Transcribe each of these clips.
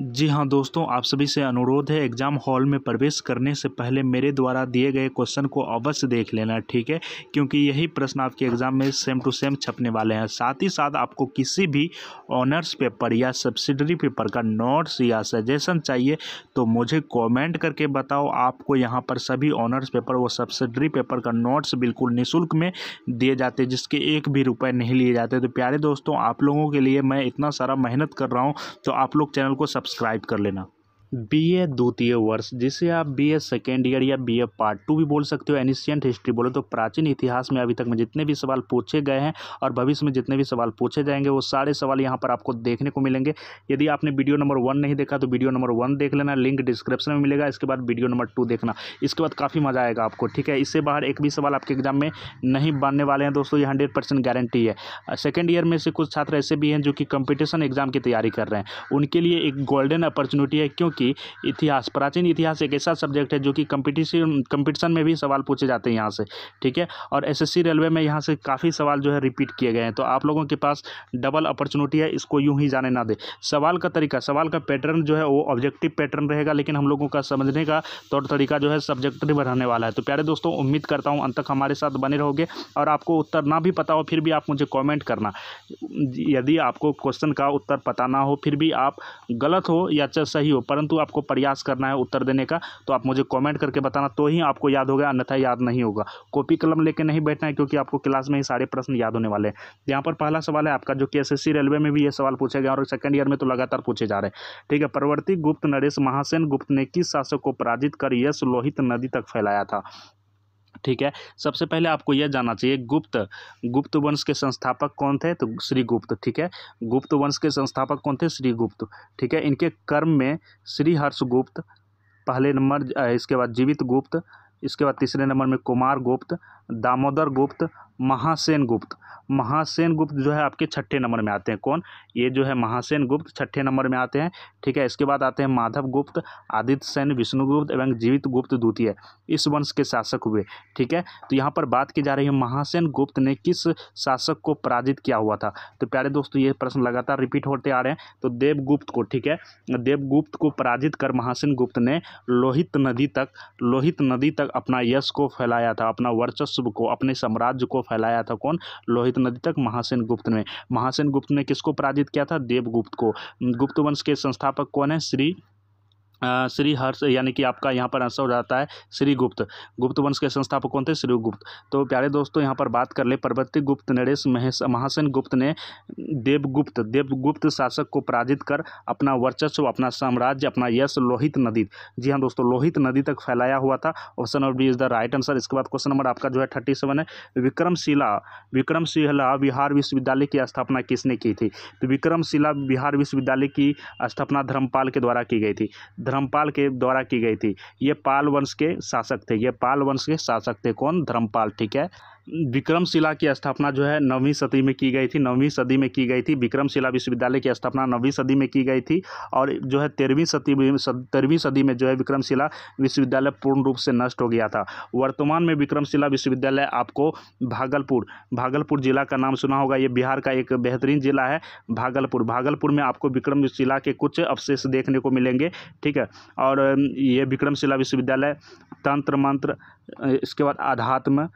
जी हाँ दोस्तों आप सभी से अनुरोध है एग्ज़ाम हॉल में प्रवेश करने से पहले मेरे द्वारा दिए गए क्वेश्चन को अवश्य देख लेना ठीक है क्योंकि यही प्रश्न आपके एग्ज़ाम में सेम टू सेम छपने वाले हैं साथ ही साथ आपको किसी भी ऑनर्स पेपर या सब्सिडरी पेपर का नोट्स या सजेशन चाहिए तो मुझे कमेंट करके बताओ आपको यहाँ पर सभी ऑनर्स पेपर व सब्सिडरी पेपर का नोट्स बिल्कुल निःशुल्क में दिए जाते जिसके एक भी रुपये नहीं लिए जाते तो प्यारे दोस्तों आप लोगों के लिए मैं इतना सारा मेहनत कर रहा हूँ तो आप लोग चैनल को सब्सक्राइब सब्सक्राइब कर लेना बीए द्वितीय वर्ष जिसे आप बीए सेकेंड ईयर या बीए पार्ट टू भी बोल सकते हो एनिशियंट हिस्ट्री बोलो तो प्राचीन इतिहास में अभी तक में जितने भी सवाल पूछे गए हैं और भविष्य में जितने भी सवाल पूछे जाएंगे वो सारे सवाल यहाँ पर आपको देखने को मिलेंगे यदि आपने वीडियो नंबर वन नहीं देखा तो वीडियो नंबर वन देख लेना लिंक डिस्क्रिप्शन में मिलेगा इसके बाद वीडियो नंबर टू देखना इसके बाद काफ़ी मज़ा आएगा आपको ठीक है इससे बाहर एक भी सवाल आपके एग्जाम में नहीं बनने वाले हैं दोस्तों ये हंड्रेड परसेंट गारंटी है सेकेंड ईयर में से कुछ छात्र ऐसे भी हैं जो कि कंपिटिशन एग्जाम की तैयारी कर रहे हैं उनके लिए एक गोल्डन अपॉर्चुनिटी है क्योंकि कि इतिहास प्राचीन इतिहास एक ऐसा सब्जेक्ट है जो कि कंपटीशन कंपटीशन में भी सवाल पूछे जाते हैं यहाँ से ठीक है और एसएससी रेलवे में यहाँ से काफ़ी सवाल जो है रिपीट किए गए हैं तो आप लोगों के पास डबल अपॉर्चुनिटी है इसको यूँ ही जाने ना दे सवाल का तरीका सवाल का पैटर्न जो है वो ऑब्जेक्टिव पैटर्न रहेगा लेकिन हम लोगों का समझने का तौर तरीका जो है सब्जेक्टिव रहने वाला है तो प्यारे दोस्तों उम्मीद करता हूँ अंत तक हमारे साथ बने रहोगे और आपको उत्तर ना भी पता हो फिर भी आप मुझे कॉमेंट करना यदि आपको क्वेश्चन का उत्तर पता ना हो फिर भी आप गलत हो या सही हो परंतु परंतु आपको प्रयास करना है उत्तर देने का तो आप मुझे कमेंट करके बताना तो ही आपको याद होगा अन्यथा याद नहीं होगा कॉपी कलम लेके नहीं बैठना है क्योंकि आपको क्लास में ही सारे प्रश्न याद होने वाले हैं यहाँ पर पहला सवाल है आपका जो कि एस रेलवे में भी ये सवाल पूछे गए और सेकंड ईयर में तो लगातार पूछे जा रहे हैं ठीक है प्रवर्ती गुप्त नरेश महासेन गुप्त ने किस शासक को पराजित कर यश लोहित नदी तक फैलाया था ठीक है सबसे पहले आपको यह जानना चाहिए गुप्त गुप्त वंश के संस्थापक कौन थे तो श्री गुप्त ठीक है गुप्त वंश के संस्थापक कौन थे श्री गुप्त ठीक है इनके कर्म में श्री गुप्त पहले नंबर इसके बाद जीवित गुप्त इसके बाद तीसरे नंबर में कुमार गुप्त दामोदर गुप्त महासेन गुप्त महासेन गुप्त जो है आपके छठे नंबर में आते हैं कौन ये जो है महासेन गुप्त छठे नंबर में आते हैं ठीक है इसके बाद आते हैं माधव गुप्त आदित्य सेन विष्णुगुप्त एवं जीवित गुप्त द्वितीय इस वंश के शासक हुए ठीक है तो यहाँ पर बात की जा रही है महासेन गुप्त ने किस शासक को पराजित किया हुआ था तो प्यारे दोस्तों ये प्रश्न लगातार रिपीट होते आ रहे हैं तो देवगुप्त को ठीक है देवगुप्त को पराजित कर महासेन गुप्त ने लोहित नदी तक लोहित नदी तक अपना यश को फैलाया था अपना वर्चस्व को अपने साम्राज्य को फैलाया था कौन लोहित नदी तक महासेन गुप्त ने महासेन गुप्त ने किसको पराजित किया था देवगुप्त को गुप्त वंश के संस्थापक कौन है श्री श्री हर्ष यानी कि आपका यहाँ पर आंसर हो जाता है श्री गुप्त गुप्त वंश के संस्थापक कौन थे श्री गुप्त तो प्यारे दोस्तों यहाँ पर बात कर ले पर्वती गुप्त नरेश महेश महासेन गुप्त ने देवगुप्त देवगुप्त शासक को पराजित कर अपना वर्चस्व अपना साम्राज्य अपना यश लोहित नदी जी हाँ दोस्तों लोहित नदी तक फैलाया हुआ था option number B is the right answer इसके बाद क्वेश्चन नंबर आपका जो है थर्टी सेवन है विक्रमशिला विक्रमशिला बिहार विश्वविद्यालय की स्थापना किसने की थी तो विक्रमशिला बिहार विश्वविद्यालय की स्थापना धर्मपाल के द्वारा की गई थी धर्मपाल के द्वारा की गई थी ये पाल वंश के शासक थे ये पाल वंश के शासक थे कौन धर्मपाल ठीक है विक्रमशिला की स्थापना जो है नौवीं सदी में की गई थी नौवीं सदी में की गई थी विक्रमशिला विश्वविद्यालय की स्थापना नौवीं सदी में की गई थी और जो है तेरहवीं सदी में तेरहवीं सदी में जो है विक्रमशिला विश्वविद्यालय पूर्ण रूप से नष्ट हो गया था वर्तमान में विक्रमशिला विश्वविद्यालय आपको भागलपुर भागलपुर जिला का नाम सुना होगा ये बिहार का एक बेहतरीन जिला है भागलपुर भागलपुर में आपको विक्रमशिला के कुछ अवशेष देखने को मिलेंगे ठीक है और ये विक्रमशिला विश्वविद्यालय तंत्र मंत्र इसके बाद आध्यात्म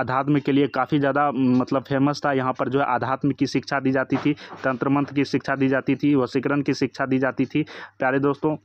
अध्यात्म के लिए काफ़ी ज़्यादा मतलब फेमस था यहाँ पर जो है आध्यात्म की शिक्षा दी जाती थी तंत्र मंत्र की शिक्षा दी जाती थी वशीकरण की शिक्षा दी जाती थी प्यारे दोस्तों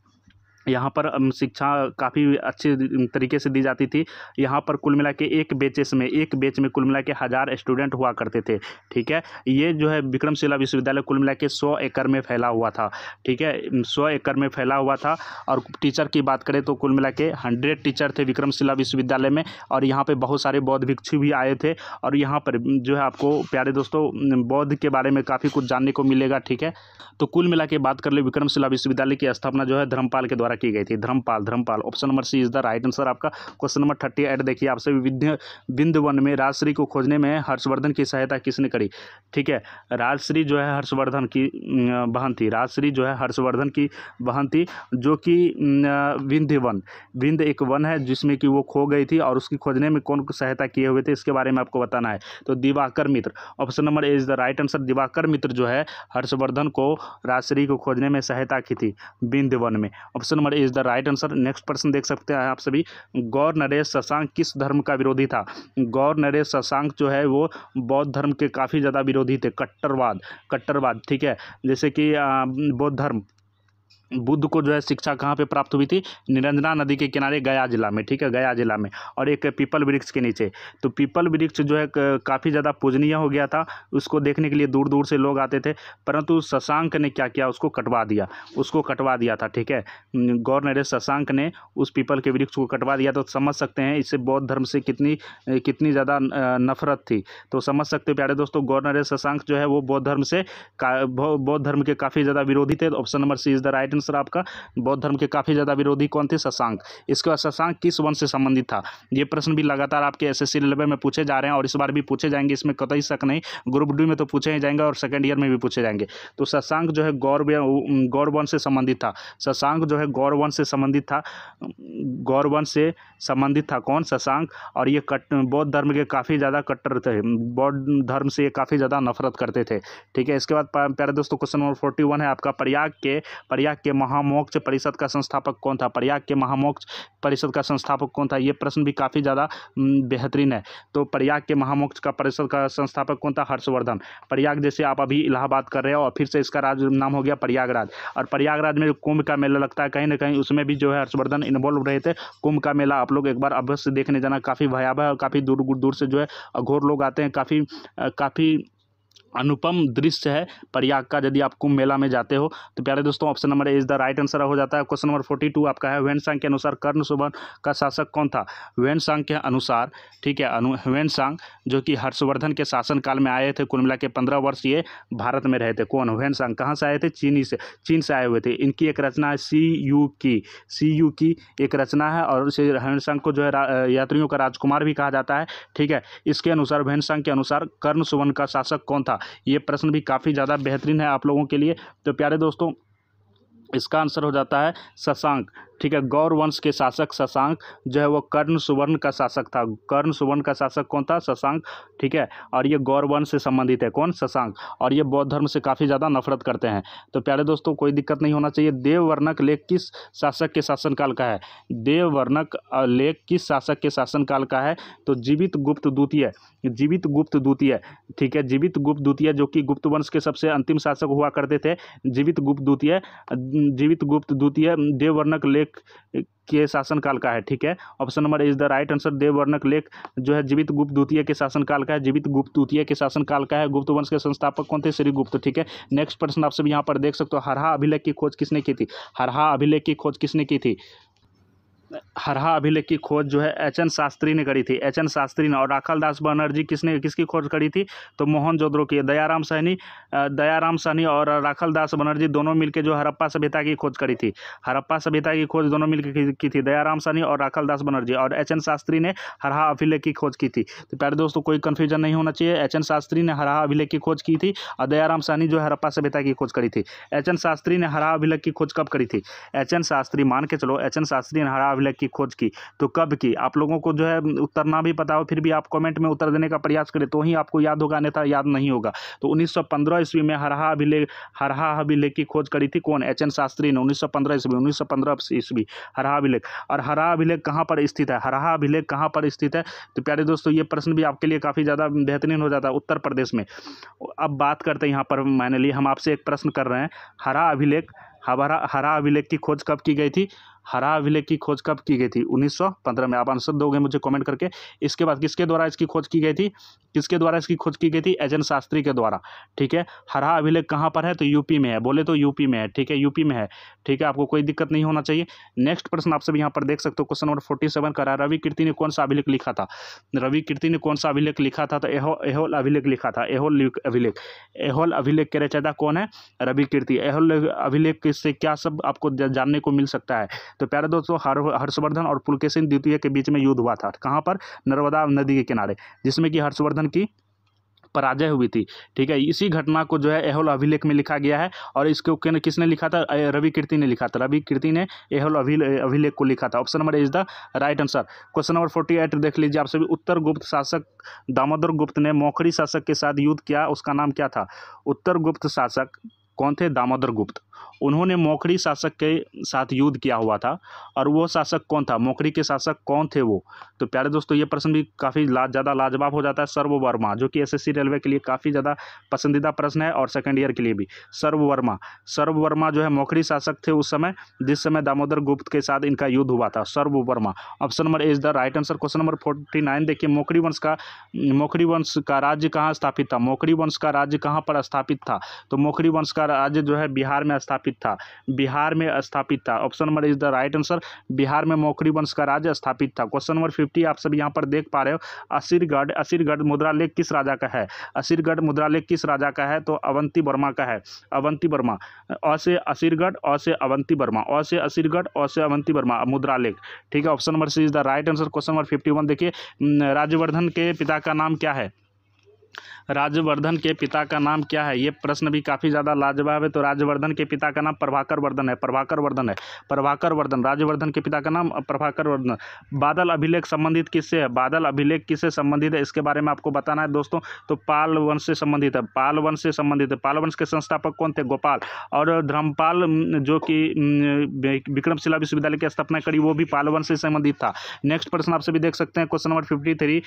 यहाँ पर शिक्षा काफ़ी अच्छे तरीके से दी जाती थी यहाँ पर कुल मिला के एक बेचेस में एक बेच में कुल मिला के हज़ार स्टूडेंट हुआ करते थे ठीक है ये जो है विक्रमशिला विश्वविद्यालय कुल मिला के सौ एकड़ में फैला हुआ था ठीक है सौ एकड़ में फैला हुआ था और टीचर की बात करें तो कुल मिला के हंड्रेड टीचर थे विक्रमशिला विश्वविद्यालय में और यहाँ पर बहुत सारे बौद्ध भिक्षु भी आए थे और यहाँ पर जो है आपको प्यारे दोस्तों बौद्ध के बारे में काफ़ी कुछ जानने को मिलेगा ठीक है तो कुल मिला के बात कर ले विक्रमशिला विश्वविद्यालय की स्थापना जो है धर्मपाल के द्वारा द्वारा की गई थी Dharampal Dharampal option number C is the right answer आपका क्वेश्चन नंबर थर्टी एट देखिए आपसे विध्य बिंद वन में राजश्री को खोजने में हर्षवर्धन की सहायता किसने करी ठीक है राजश्री जो है हर्षवर्धन की बहन थी राजश्री जो है हर्षवर्धन की बहन थी जो कि विंध्य वन विंध्य एक वन है जिसमें कि वो खो गई थी और उसकी खोजने में कौन सहायता किए हुए थे इसके बारे में आपको बताना है तो Divakar Mitra option number A is the right answer Divakar Mitra जो है हर्षवर्धन को राजश्री को खोजने में सहायता की थी विंध्य वन में option number is the right answer next प्रश्न देख सकते हैं आप सभी गौर नरेश शशांक किस धर्म का विरोधी था गौर नरेश शशांक जो है वो बौद्ध धर्म के काफ़ी ज़्यादा विरोधी थे कट्टरवाद कट्टरवाद ठीक है जैसे कि बौद्ध धर्म बुद्ध को जो है शिक्षा कहाँ पे प्राप्त हुई थी निरंजना नदी के किनारे गया जिला में ठीक है गया जिला में और एक पीपल वृक्ष के नीचे तो पीपल वृक्ष जो है काफ़ी ज़्यादा पूजनीय हो गया था उसको देखने के लिए दूर दूर से लोग आते थे परंतु शशांक ने क्या किया उसको कटवा दिया उसको कटवा दिया था ठीक है गौर नरेश शशांक ने उस पीपल के वृक्ष को कटवा दिया तो समझ सकते हैं इससे बौद्ध धर्म से कितनी कितनी ज़्यादा नफरत थी तो समझ सकते हो प्यारे दोस्तों गौर नरेश शशांक जो है वो बौद्ध धर्म से बौद्ध धर्म के काफ़ी ज़्यादा विरोधी थे option number C is the right answer आपका बौद्ध धर्म के काफ़ी ज़्यादा विरोधी कौन थे शशांक इसके बाद शशांक किस वंश से संबंधित था ये प्रश्न भी लगातार आपके एस एस में पूछे जा रहे हैं और इस बार भी पूछे जाएंगे इसमें कतई शक नहीं ग्रुप डी में तो पूछे ही जाएंगे और सेकेंड ईयर में भी पूछे जाएंगे तो शशांक जो है गौरव गौरवंश से संबंधित था शशांक जो है गौरवंश से संबंधित था गौरवंश से संबंधित था कौन शशांक और ये कट बौद्ध धर्म के काफ़ी ज़्यादा कट्टर थे बौद्ध धर्म से ये काफ़ी ज़्यादा नफरत करते थे ठीक है इसके बाद प्यारे दोस्तों क्वेश्चन नंबर फोर्टी वन है आपका प्रयाग के प्रयाग के महामोक्ष परिषद का संस्थापक कौन था प्रयाग के महामोक्ष परिषद का संस्थापक कौन था ये प्रश्न भी काफ़ी ज़्यादा बेहतरीन है तो प्रयाग के महामोक्ष का परिषद का संस्थापक कौन था हर्षवर्धन प्रयाग जैसे आप अभी इलाहाबाद कर रहे हो और फिर से इसका राज नाम हो गया प्रयागराज और प्रयागराज में कुंभ का मेला लगता है कहीं ना कहीं उसमें भी जो है हर्षवर्धन इन्वॉल्व रहे थे कुंभ का मेला आप लोग एक बार अवश्य देखने जाना काफ़ी भयावह और काफ़ी दूर दूर से जो है अघोर लोग आते हैं काफ़ी काफ़ी अनुपम दृश्य है प्रयाग का यदि आप कुंभ मेला में जाते हो तो प्यारे दोस्तों option number A is the right answer हो जाता है क्वेश्चन नंबर फोर्टी टू आपका है वेन सांग के अनुसार कर्ण सुबन का शासक कौन था वेन सांग के अनुसार ठीक है अनु वेन सांग जो कि हर्षवर्धन के शासनकाल में आए थे कुल मिला के पंद्रह वर्ष ये भारत में रहे थे कौन वेन सांग कहाँ से आए थे चीनी से चीन से आए हुए थे इनकी एक रचना है सी यू की सी यू की एक रचना है और इसे सांग को जो है यात्रियों का राजकुमार भी कहा जाता है ठीक है इसके अनुसार सांग के अनुसार कर्ण सुवन का शासक कौन था ये प्रश्न भी काफ़ी ज़्यादा बेहतरीन है आप लोगों के लिए तो प्यारे दोस्तों इसका आंसर हो जाता है शशांक ठीक है गौर वंश के शासक शशांक जो है वो कर्ण सुवर्ण का शासक था कर्ण सुवर्ण का शासक कौन था शशांक ठीक है और ये गौर वंश से संबंधित है कौन शशांक और ये बौद्ध धर्म से काफ़ी ज़्यादा नफरत करते हैं तो प्यारे दोस्तों कोई दिक्कत नहीं होना चाहिए देववर्णक लेख किस शासक के शासनकाल का है देववर्णक लेख किस शासक के शासनकाल का है तो जीवित गुप्त द्वितीय जीवित गुप्त द्वितीय ठीक है जीवित गुप्त द्वितीय जो कि गुप्त वंश के सबसे अंतिम शासक हुआ करते थे जीवित गुप्त द्वितीय जीवित गुप्त द्वितीय देववर्णक लेख लेख के शासनकाल का है ठीक है option number is the right answer देववर्णक लेख जो है जीवित गुप्त द्वितीय के शासनकाल का है जीवित गुप्त द्वितीय के शासनकाल का है गुप्त वंश के संस्थापक कौन थे श्रीगुप्त ठीक है नेक्स्ट प्रश्न आप सब यहाँ पर देख सकते हो हरहा अभिलेख की खोज किसने की थी हरहा अभिलेख की खोज किसने की थी हरहा अभिलेख की खोज जो है एच एन शास्त्री ने करी थी एच एन शास्त्री ने और राखल दास बनर्जी किसने किसकी खोज करी थी तो मोहन जोद्रो की दयाराम सहनी दयाराम सहनी और राखल दास बनर्जी दोनों मिलकर जो हरप्पा सभ्यता की खोज करी थी हरप्पा सभ्यता की खोज दोनों मिलकर की थी दयाराम सहनी और राखल दास बनर्जी और एच एन शास्त्री ने हरहा अभिलेख की खोज की थी तो प्यारे दोस्तों कोई कन्फ्यूजन नहीं होना चाहिए एच एन शास्त्री ने हरहा अभिलेख की खोज की थी और दयाराम सहनी जो हरप्पा सभ्यता की खोज करी थी एच एन शास्त्री ने हरा अभिलेख की खोज कब करी थी एच एन शास्त्री मान के चलो एच एन शास्त्री ने हरा अभिलेख की खोज की तो कब की आप लोगों को जो है उत्तर ना भी पता हो फिर भी आप कमेंट में उत्तर देने का प्रयास करें तो ही आपको याद होगा अन्यथा याद नहीं होगा तो 1915 ईस्वी में हरहा अभिलेख हरहा अभिलेख की खोज करी थी कौन एच एन शास्त्री ने 1915 ईस्वी उन्नीस ईस्वी हरहा अभिलेख और हरहा अभिलेख कहाँ पर स्थित है हरहा अभिलेख कहाँ पर स्थित है तो प्यारे दोस्तों ये प्रश्न भी आपके लिए काफ़ी ज़्यादा बेहतरीन हो जाता है उत्तर प्रदेश में अब बात करते हैं यहाँ पर मैंने लिए हम आपसे एक प्रश्न कर रहे हैं हरा अभिलेख हरा हरा अभिलेख की खोज कब की गई थी हरा अभिलेख की खोज कब की गई थी 1915 में आप आंसर दोगे मुझे कमेंट करके इसके बाद किसके द्वारा इसकी खोज की गई थी किसके द्वारा इसकी खोज की गई थी एजन शास्त्री के द्वारा ठीक है हरा अभिलेख कहाँ पर है तो यूपी में है बोले तो यूपी में है ठीक है यूपी में है ठीक है आपको कोई दिक्कत नहीं होना चाहिए नेक्स्ट प्रश्न आप सब यहाँ पर देख सकते हो क्वेश्चन नंबर फोर्टी सेवन करा रवि कीर्ति ने कौन सा अभिलेख लिखा था रवि कीर्ति ने कौन सा अभिलेख लिखा था तो एहो एहोल अभिलेख लिखा था एहोल अभिलेख एहोल अभिलेख के रचयिता कौन है रवि कीर्ति एहोल अभिलेख से क्या सब आपको जानने को मिल सकता है तो प्यारे दोस्तों हर हर्षवर्धन और पुलकेशन द्वितीय के बीच में युद्ध हुआ था कहाँ पर नर्मदा नदी के किनारे जिसमें कि हर्षवर्धन की पराजय हुई थी ठीक है इसी घटना को जो है एहोल अभिलेख में लिखा गया है और इसको किसने लिखा था रवि कीर्ति ने लिखा था रवि कीर्ति ने एहोल अभिलेख को लिखा था option number is the right answer question number forty eight देख लीजिए आप सभी उत्तर गुप्त शासक दामोदर गुप्त ने मौखरी शासक के साथ युद्ध किया उसका नाम क्या था उत्तर गुप्त शासक कौन थे दामोदर गुप्त उन्होंने मोखरी शासक के साथ युद्ध किया हुआ था और वो शासक कौन था मोखरी के शासक कौन थे वो तो प्यारे दोस्तों ये प्रश्न भी काफ़ी ला, ज़्यादा लाजवाब हो जाता है सर्व वर्मा जो कि एसएससी रेलवे के लिए काफ़ी ज़्यादा पसंदीदा प्रश्न है और सेकेंड ईयर के लिए भी सर्व वर्मा सर्व वर्मा जो है मोखरी शासक थे उस समय जिस समय दामोदर गुप्त के साथ इनका युद्ध हुआ था Sarva Varma option number is the right answer question number forty nine देखिए मोखरी वंश का मोखड़ी वंश का राज्य कहाँ स्थापित था मोखरी वंश का राज्य कहाँ पर स्थापित था तो मोखड़ी वंश का राज्य जो है बिहार में स्थापित था बिहार में स्थापित था option number is the right answer Bihar में मौखरी वंश का राज्य स्थापित था क्वेश्चन नंबर फिफ्टी आप सब यहाँ पर देख पा रहे हो असीरगढ़ असीरगढ़ मुद्रा लेख किस राजा का है असीरगढ़ मुद्रा लेख किस राजा का है तो अवंती वर्मा का है अवंती वर्मा अ से असीरगढ़ अ से अवंती वर्मा अ से असीरगढ़ अ से अवंती वर्मा मुद्रा लेख ठीक है option number C is the right answer question number fifty one देखिए राज्यवर्धन के पिता का नाम क्या है राज्यवर्धन के पिता का नाम क्या है ये प्रश्न भी काफ़ी ज़्यादा लाजवाब है तो राज्यवर्धन के पिता का नाम प्रभाकर वर्धन है प्रभाकर वर्धन है प्रभाकर वर्धन राज्यवर्धन के पिता का नाम प्रभाकर वर्धन बादल अभिलेख संबंधित किससे है बादल अभिलेख किससे संबंधित है इसके बारे में आपको बताना है दोस्तों तो पाल वंश से संबंधित है पाल वंश से संबंधित है पाल वंश के संस्थापक कौन थे गोपाल और धर्मपाल जो कि विक्रमशिला विश्वविद्यालय की स्थापना करी वो भी पाल वंश से संबंधित था नेक्स्ट प्रश्न आपसे भी देख सकते हैं क्वेश्चन नंबर फिफ्टी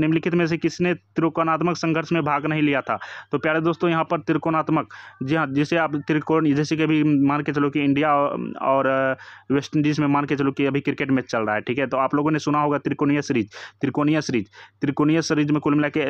निम्नलिखित में से किसने त्रिकोणात्मक संघर्ष में भाग नहीं लिया था तो प्यारे दोस्तों यहाँ पर त्रिकोणात्मक जी हाँ जिसे आप त्रिकोण जैसे कि अभी मान के चलो कि इंडिया और वेस्ट इंडीज़ में मान के चलो कि अभी क्रिकेट मैच चल रहा है ठीक है तो आप लोगों ने सुना होगा त्रिकोणीय सीरीज त्रिकोणीय सीरीज त्रिकोणीय सीरीज में कुल मिला के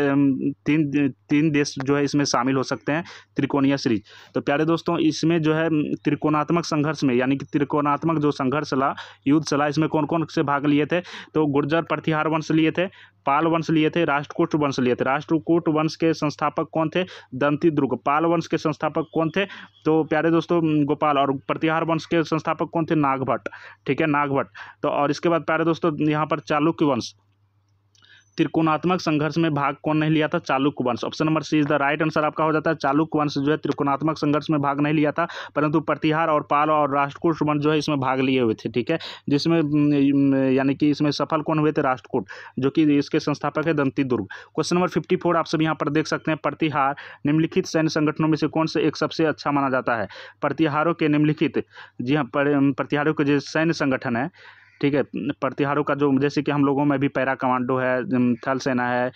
तीन तीन देश जो है इसमें शामिल हो सकते हैं त्रिकोणीय सीरीज तो प्यारे दोस्तों इसमें जो है त्रिकोणात्मक संघर्ष में यानी कि त्रिकोणात्मक जो संघर्ष चला युद्ध चला इसमें कौन कौन से भाग लिए थे तो गुर्जर प्रतिहार वंश लिए थे पाल वंश लिए थे राष्ट्रकूट वंश लिए थे राष्ट्रकूट कुट वंश के संस्थापक कौन थे दंती दुर्ग पाल वंश के संस्थापक कौन थे तो प्यारे दोस्तों गोपाल और प्रतिहार वंश के संस्थापक कौन थे नागभट ठीक है नागभट तो और इसके बाद प्यारे दोस्तों यहाँ पर चालुक्य वंश त्रिकोणात्मक संघर्ष में भाग कौन नहीं लिया था चालुक वंश option number C is the right answer आपका हो जाता है चालुक वंश जो है त्रिकोणात्मक संघर्ष में भाग नहीं लिया था परंतु प्रतिहार और पाल और राष्ट्रकूट वंश जो है इसमें भाग लिए हुए थे ठीक है जिसमें यानी कि इसमें सफल कौन हुए थे राष्ट्रकूट जो कि इसके संस्थापक है Danti Durg question number fifty four आप सब यहाँ पर देख सकते हैं प्रतिहार निम्नलिखित सैन्य संगठनों में से कौन से एक सबसे अच्छा माना जाता है प्रतिहारों के निम्नलिखित जी हाँ प्रतिहारों के जो सैन्य संगठन है ठीक है प्रतिहारों का जो जैसे कि हम लोगों में भी पैरा कमांडो है थल सेना है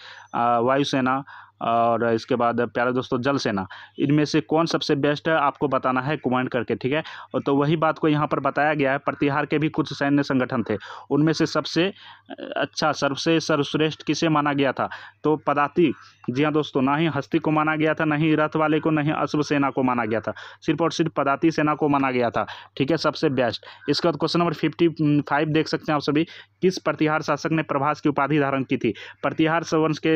वायुसेना और इसके बाद प्यारे दोस्तों जल सेना इनमें से कौन सबसे बेस्ट है आपको बताना है कमेंट करके ठीक है तो वही बात को यहाँ पर बताया गया है प्रतिहार के भी कुछ सैन्य संगठन थे उनमें से सबसे अच्छा सबसे सर्वश्रेष्ठ किसे माना गया था तो पदाती जी हाँ दोस्तों ना ही हस्ती को माना गया था ना ही रथ वाले को ना ही अश्व सेना को माना गया था सिर्फ और सिर्फ पदाती सेना को माना गया था ठीक है सबसे बेस्ट इसके बाद क्वेश्चन नंबर फिफ्टी फाइव देख सकते हैं आप सभी किस प्रतिहार शासक ने प्रभास की उपाधि धारण की थी प्रतिहार सवंश के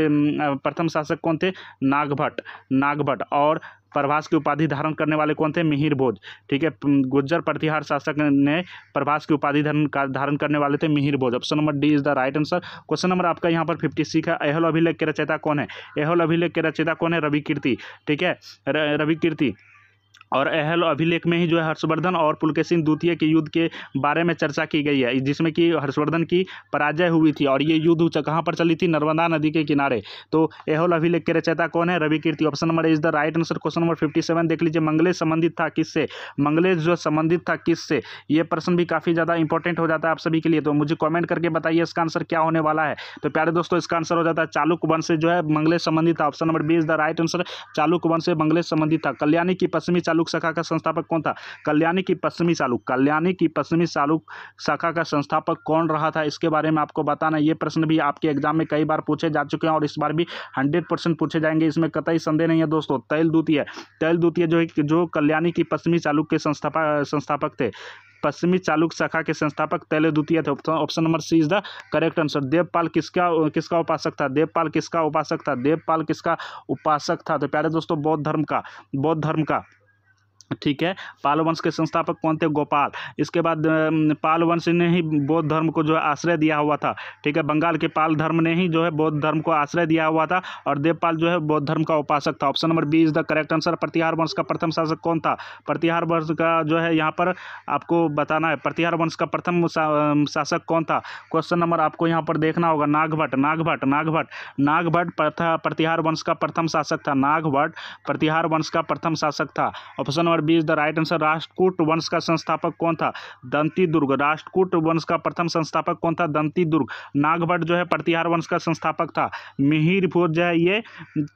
प्रथम शासक कौन कौन थे नागभट नागभट और प्रभास की उपाधि धारण करने वाले कौन थे मिहिर भोज ठीक है गुज्जर प्रतिहार शासक ने प्रभास की उपाधि धारण करने वाले थे Mihir Bhoj option number D is the right answer question number आपका यहाँ पर फिफ्टी सिक्स है एहल अभिलेख के रचयिता कौन है एहल अभिलेख के रचयिता कौन है रवि कीर्ति ठीक है रवि कीर्ति और अहल अभिलेख में ही जो है हर्षवर्धन और पुलकेशिन द्वितीय के युद्ध के बारे में चर्चा की गई है जिसमें कि हर्षवर्धन की पराजय हुई थी और ये युद्ध कहाँ पर चली थी नर्मदा नदी के किनारे तो एहल अभिलेख के रचयता कौन है Ravi Kirti option number is the right answer question number fifty seven देख लीजिए मंगलेश संबंधित था किससे मंगलेश जो संबंधित था किससे ये प्रश्न भी काफ़ी ज़्यादा इंपॉर्टेंट हो जाता है आप सभी के लिए तो मुझे कॉमेंट करके बताइए इसका आंसर क्या होने वाला है तो प्यारे दोस्तों इसका आंसर हो जाता है चालुक वंश से जो है मंगलेश संबंधित था option number B is the right answer Chalukya वंश से मंगलेश संबंधित था कल्याणी की पश्चिमी चालुक सालुक शाखा का संस्थापक कौन था कल्याणी की पश्चिमी सालुक कल्याणी की पश्चिमी सालुक शाखा का संस्थापक कौन रहा था इसके बारे में आपको बताना ये प्रश्न भी आपके एग्जाम में कई बार पूछे जा चुके हैं और इस बार भी हंड्रेड परसेंट पूछे जाएंगे इसमें कतई संदेह नहीं है दोस्तों तैल द्वितीय तैल द्वितीय जो जो कल्याणी की पश्चिमी चालुक के संस्थापक संस्थापक थे पश्चिमी चालुक शाखा के संस्थापक तैले द्वितीय थे option number C is the correct answer Devpal किसका किसका उपासक था देवपाल किसका उपासक था देवपाल किसका उपासक था तो प्यारे दोस्तों बौद्ध धर्म का बौद्ध धर्म का ठीक है पाल वंश के संस्थापक कौन थे गोपाल इसके बाद पाल वंश ने ही बौद्ध धर्म को जो है आश्रय दिया हुआ था ठीक है बंगाल के पाल धर्म ने ही जो है बौद्ध धर्म को आश्रय दिया हुआ था और देवपाल जो है बौद्ध धर्म का उपासक था option number B is the correct answer Pratihara वंश का प्रथम शासक कौन था प्रतिहार वंश का जो है यहाँ पर आपको बताना है प्रतिहार वंश का प्रथम शासक कौन था क्वेश्चन नंबर आपको यहाँ पर देखना होगा नागभट्ट नागभट्ट नागभट्ट नागभट्ट प्रतिहार वंश का प्रथम शासक था नागभट्ट प्रतिहार वंश का प्रथम शासक था ऑप्शन नंबर नंबर बीस द राइट आंसर राष्ट्रकूट वंश का संस्थापक कौन था दंती दुर्ग राष्ट्रकूट वंश का प्रथम संस्थापक कौन था दंती दुर्ग नागभट जो है प्रतिहार वंश का संस्थापक था मिहिरपुर जो है ये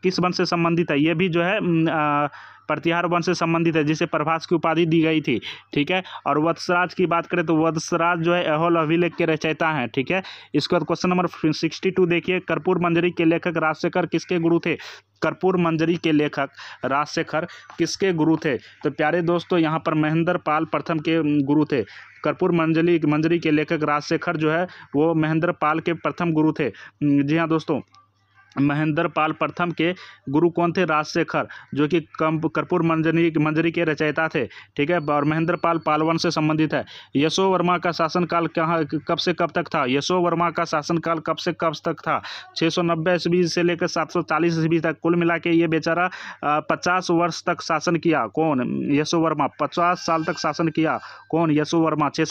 किस वंश से संबंधित है ये भी जो है आ, प्रतिहार वंश से संबंधित है जिसे प्रभास की उपाधि दी गई थी ठीक है और वत्सराज की बात करें तो वत्सराज जो है अहोल अभिलेख के रचयिता हैं ठीक है इसके बाद क्वेश्चन नंबर सिक्सटी टू देखिए कर्पूर मंजरी के लेखक राजशेखर किसके गुरु थे कर्पूर मंजरी के लेखक राजशेखर किसके गुरु थे तो प्यारे दोस्तों यहाँ पर महेंद्र पाल प्रथम के गुरु थे कर्पूर मंजली मंजरी के लेखक राजशेखर जो है वो महेंद्र पाल के प्रथम गुरु थे जी हाँ दोस्तों महेंद्र पाल प्रथम के गुरु कौन थे राजशेखर जो कि कम कर्पूर मंजरी मंजरी के रचयिता थे ठीक है और महेंद्र पाल पालवन से संबंधित है यशो वर्मा का शासनकाल कहाँ कब से कब तक था यशो वर्मा का शासनकाल कब से कब तक था 690 सौ नब्बे ईस्वी से लेकर 740 ईस्वी तक कुल मिला के ये बेचारा पचास वर्ष तक शासन किया कौन यशो वर्मा पचास साल तक शासन किया कौन यशो वर्मा छः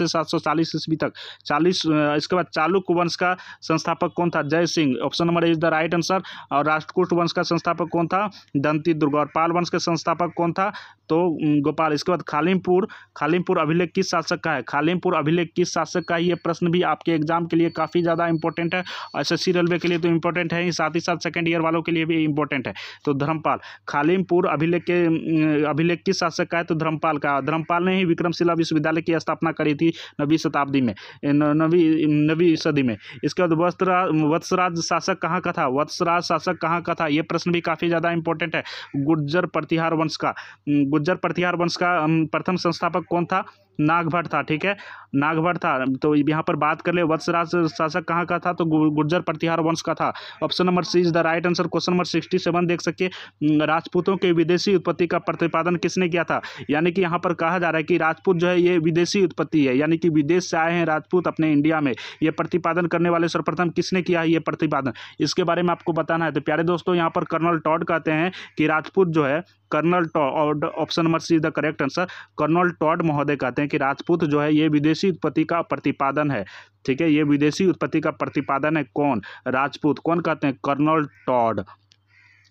से सात ईस्वी तक चालीस इसके बाद चालुक्य वंश का संस्थापक कौन था Jai Singh option number is right answer और राष्ट्रकूट वंश का संस्थापक कौन था दंती दुर्गा और पाल वंश के संस्थापक कौन था तो गोपाल इसके बाद खालिमपुर खालिमपुर अभिलेख किस शासक का है खालिमपुर अभिलेख किस शासक का है ये प्रश्न भी आपके एग्जाम के लिए काफ़ी ज़्यादा इंपॉर्टेंट है और एस रेलवे के लिए तो इंपॉर्टेंट है ही साथ ही साथ सेकेंड ईयर वालों के लिए भी इंपॉर्टेंट है तो धर्मपाल खालिमपुर अभिलेख के अभिलेख किस शासक का है तो धर्मपाल का धर्मपाल ने ही विक्रमशिला विश्वविद्यालय की स्थापना करी थी नवी शताब्दी में नवी नवी सदी में इसके बाद वस्त्र वत्सराज शासक कहाँ का था वत्सराज शासक कहाँ का था ये प्रश्न भी काफ़ी ज़्यादा इंपॉर्टेंट है गुर्जर प्रतिहार वंश का गुर्जर प्रतिहार वंश का प्रथम संस्थापक कौन था नागभट्ट था ठीक है नागभट था तो यहाँ पर बात कर ले वत्सराज शासक कहाँ का था तो गुर्जर प्रतिहार वंश का था option number C is the right answer question number sixty seven देख सकिए राजपूतों के विदेशी उत्पत्ति का प्रतिपादन किसने किया था यानी कि यहाँ पर कहा जा रहा है कि राजपूत जो है ये विदेशी उत्पत्ति है यानी कि विदेश से आए हैं राजपूत अपने इंडिया में ये प्रतिपादन करने वाले सर्वप्रथम किसने किया है ये प्रतिपादन इसके बारे में आपको बताना है तो प्यारे दोस्तों यहाँ पर कर्नल टॉड कहते हैं कि राजपूत जो है colonel Tod option number C is the correct answer colonel Tod महोदय कहते हैं कि राजपूत जो है ये विदेशी उत्पत्ति का प्रतिपादन है ठीक है ये विदेशी उत्पत्ति का प्रतिपादन है कौन राजपूत कौन कहते हैं कर्नल टॉड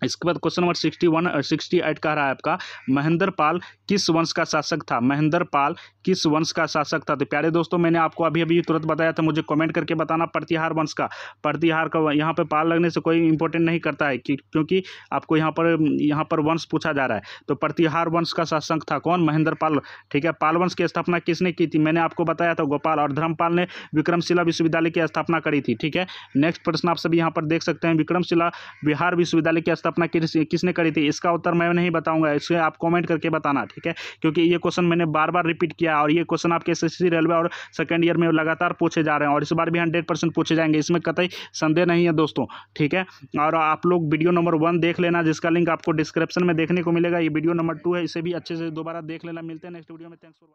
इसके बाद question number sixty one sixty eight कह रहा है आपका महेंद्र पाल किस वंश का शासक था महेंद्र पाल किस वंश का शासक था तो प्यारे दोस्तों मैंने आपको अभी अभी तुरंत बताया था मुझे कमेंट करके बताना प्रतिहार वंश का प्रतिहार का यहाँ पर पाल लगने से कोई इंपॉर्टेंट नहीं करता है क्योंकि आपको यहाँ पर यहाँ पर वंश पूछा जा रहा है तो प्रतिहार वंश का शासक था कौन महेंद्र पाल ठीक है पाल वंश की स्थापना किसने की थी मैंने आपको बताया था गोपाल और धर्मपाल ने विक्रमशिला विश्वविद्यालय की स्थापना करी थी ठीक है नेक्स्ट प्रश्न आप सभी यहाँ पर देख सकते हैं विक्रमशिला बिहार विश्वविद्यालय की स्थापना किस किसने करी थी इसका उत्तर मैं नहीं बताऊंगा इसे आप कमेंट करके बताना ठीक है क्योंकि ये क्वेश्चन मैंने बार बार रिपीट किया और ये क्वेश्चन आपके एस रेलवे और सेकंड ईयर में लगातार पूछे जा रहे हैं और इस बार भी हंड्रेड परसेंट पूछे जाएंगे इसमें कतई संदेह नहीं है दोस्तों ठीक है और आप लोग वीडियो नंबर वन देख लेना जिसका लिंक आपको डिस्क्रिप्शन में देखने को मिलेगा ये वीडियो नंबर टू है इसे भी अच्छे से दोबारा देख लेना मिलते हैं नेक्स्ट वीडियो में थैंक्स फॉर